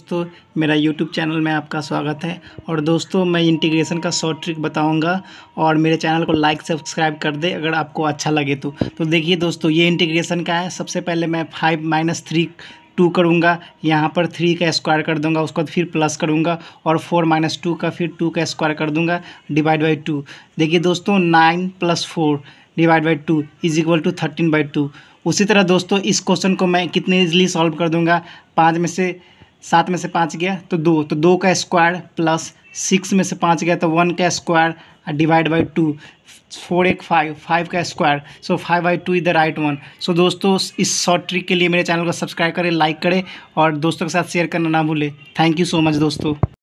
दोस्तों मेरा YouTube channel में आपका स्वागत है और दोस्तों मैं इंटीग्रेशन का शॉर्ट ट्रिक बताऊंगा और मेरे चैनल को लाइक सब्सक्राइब कर दे अगर आपको अच्छा लगे तो तो देखिए दोस्तों ये इंटीग्रेशन का है सबसे पहले मैं फाइव माइनस थ्री टू करूँगा यहाँ पर थ्री का स्क्वायर कर दूंगा उसके बाद फिर प्लस करूँगा और फोर माइनस टू का फिर टू का स्क्वायर कर दूंगा डिवाइड बाई टू देखिए दोस्तों nine plus four divide by two is equal to thirteen by two उसी तरह दोस्तों इस क्वेश्चन को मैं कितने इजली सॉल्व कर दूंगा पाँच में से सात में से पाँच गया तो दो तो दो का स्क्वायर प्लस सिक्स में से पाँच गया तो वन का square divide by two four एक फाइव फाइव का square so five by two is the right one so दोस्तों इस शॉर्ट ट्रिक के लिए मेरे चैनल को सब्सक्राइब करें लाइक करें और दोस्तों के साथ शेयर करना ना भूलें थैंक यू सो मच दोस्तों